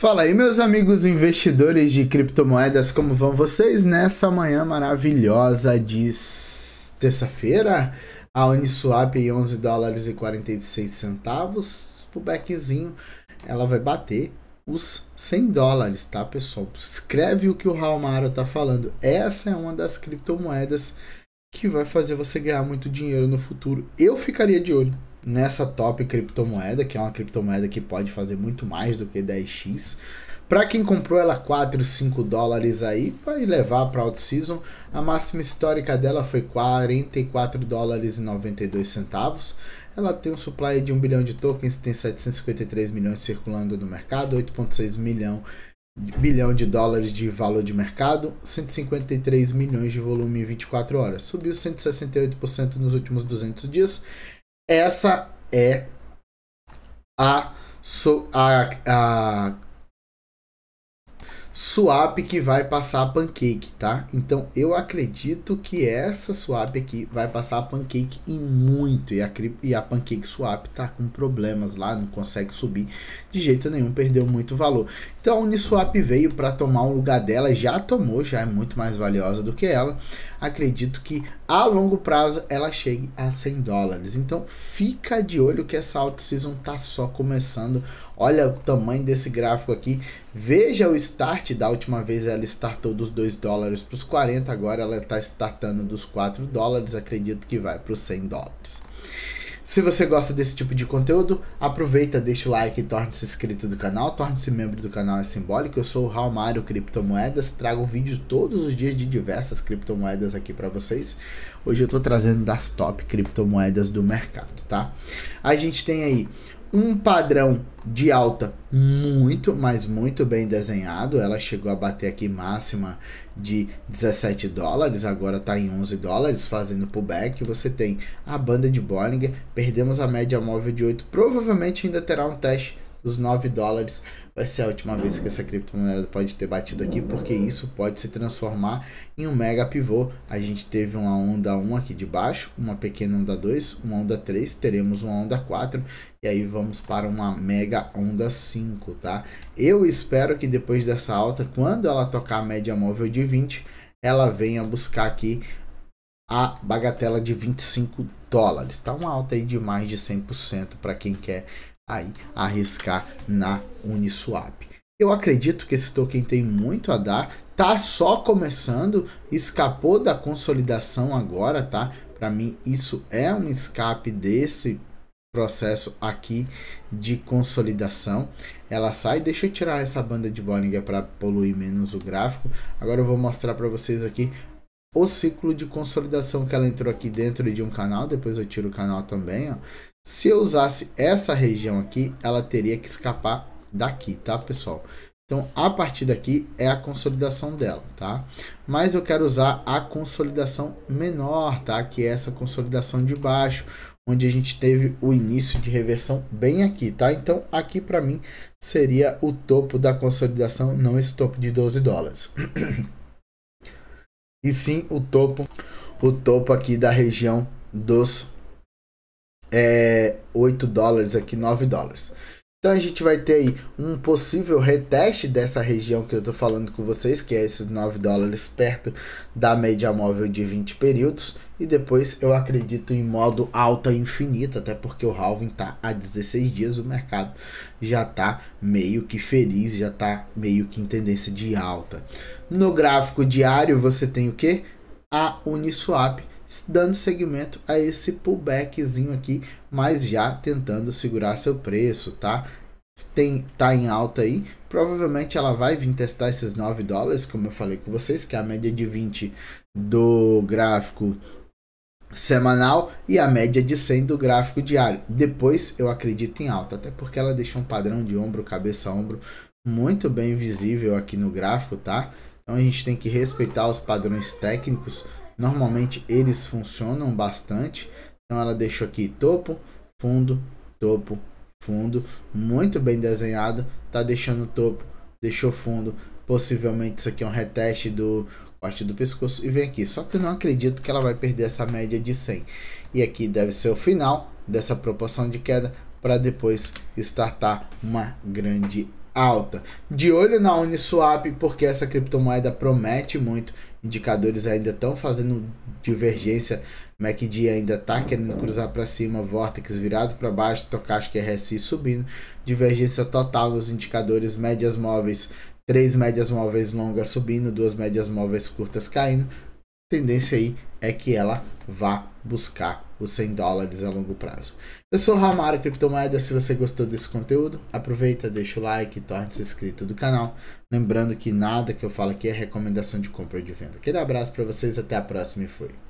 Fala aí, meus amigos investidores de criptomoedas, como vão vocês nessa manhã maravilhosa de terça-feira? A Uniswap em 11 dólares e 46 centavos, o backzinho, ela vai bater os 100 dólares, tá, pessoal? Escreve o que o Raul Mara tá falando. Essa é uma das criptomoedas que vai fazer você ganhar muito dinheiro no futuro. Eu ficaria de olho nessa top criptomoeda, que é uma criptomoeda que pode fazer muito mais do que 10x. Para quem comprou ela 4, 5 dólares aí, vai levar para out season. A máxima histórica dela foi 44 dólares e 92 centavos. Ela tem um supply de 1 bilhão de tokens, tem 753 milhões circulando no mercado, 8.6 milhão bilhão de dólares de valor de mercado, 153 milhões de volume em 24 horas. Subiu 168% nos últimos 200 dias essa é a, su a, a swap que vai passar a pancake, tá? Então eu acredito que essa swap aqui vai passar a pancake em muito e a, e a pancake swap tá com problemas lá, não consegue subir de jeito nenhum, perdeu muito valor. Então a Uniswap veio para tomar o lugar dela, já tomou, já é muito mais valiosa do que ela. Acredito que a longo prazo ela chegue a 100 dólares. Então fica de olho que essa alta season tá só começando. Olha o tamanho desse gráfico aqui. Veja o start da última vez ela startou dos 2 dólares para os 40, agora ela está startando dos 4 dólares, acredito que vai para os 100 dólares. Se você gosta desse tipo de conteúdo, aproveita, deixa o like, torne-se inscrito do canal, torne-se membro do canal é simbólico. Eu sou o Raul Mário Criptomoedas, trago vídeos todos os dias de diversas criptomoedas aqui para vocês. Hoje eu estou trazendo das top criptomoedas do mercado, tá? A gente tem aí um padrão de alta muito, mas muito bem desenhado. Ela chegou a bater aqui máxima de 17 dólares, agora está em 11 dólares, fazendo pullback. Você tem a banda de Bollinger, perdemos a média móvel de 8, provavelmente ainda terá um teste dos 9 dólares, vai ser a última vez que essa criptomoeda pode ter batido aqui, porque isso pode se transformar em um mega pivô. A gente teve uma onda 1 aqui de baixo, uma pequena onda 2, uma onda 3, teremos uma onda 4 e aí vamos para uma mega onda 5, tá? Eu espero que depois dessa alta, quando ela tocar a média móvel de 20, ela venha buscar aqui a bagatela de 25 dólares. Tá uma alta aí de mais de 100% para quem quer aí arriscar na Uniswap. Eu acredito que esse token tem muito a dar, tá só começando, escapou da consolidação agora, tá? Para mim isso é um escape desse processo aqui de consolidação. Ela sai, deixa eu tirar essa banda de Bollinger para poluir menos o gráfico. Agora eu vou mostrar para vocês aqui o ciclo de consolidação que ela entrou aqui dentro de um canal, depois eu tiro o canal também, ó. Se eu usasse essa região aqui, ela teria que escapar daqui, tá, pessoal? Então, a partir daqui é a consolidação dela, tá? Mas eu quero usar a consolidação menor, tá? Que é essa consolidação de baixo, onde a gente teve o início de reversão bem aqui, tá? Então, aqui para mim seria o topo da consolidação, não esse topo de 12 dólares. e sim o topo, o topo aqui da região dos é, eh, 8 dólares aqui, 9 dólares. Então a gente vai ter aí um possível reteste dessa região que eu estou falando com vocês, que é esses 9 dólares perto da média móvel de 20 períodos. E depois eu acredito em modo alta infinita, até porque o halving está há 16 dias, o mercado já está meio que feliz, já está meio que em tendência de alta. No gráfico diário você tem o que? A Uniswap dando seguimento a esse pullbackzinho aqui, mas já tentando segurar seu preço, tá? Tem, tá em alta aí, provavelmente ela vai vir testar esses 9 dólares, como eu falei com vocês, que é a média de 20 do gráfico semanal e a média de 100 do gráfico diário. Depois eu acredito em alta, até porque ela deixou um padrão de ombro, cabeça, ombro muito bem visível aqui no gráfico, tá? Então a gente tem que respeitar os padrões técnicos Normalmente eles funcionam bastante. Então ela deixou aqui topo, fundo, topo, fundo, muito bem desenhado, tá deixando topo, deixou fundo, possivelmente isso aqui é um reteste do corte do pescoço e vem aqui, só que eu não acredito que ela vai perder essa média de 100 e aqui deve ser o final dessa proporção de queda para depois startar uma grande alta. De olho na Uniswap porque essa criptomoeda promete muito indicadores ainda estão fazendo divergência. MACD é ainda está querendo cruzar para cima, Vortex virado para baixo, Tokashik é RSI subindo, divergência total nos indicadores, médias móveis, três médias móveis longas subindo, duas médias móveis curtas caindo. tendência aí é que ela vá buscar os 100 dólares a longo prazo. Eu sou o Ramário Criptomoeda, se você gostou desse conteúdo, aproveita, deixa o like, torne-se inscrito do canal. Lembrando que nada que eu falo aqui é recomendação de compra ou de venda. Aquele abraço para vocês, até a próxima e fui.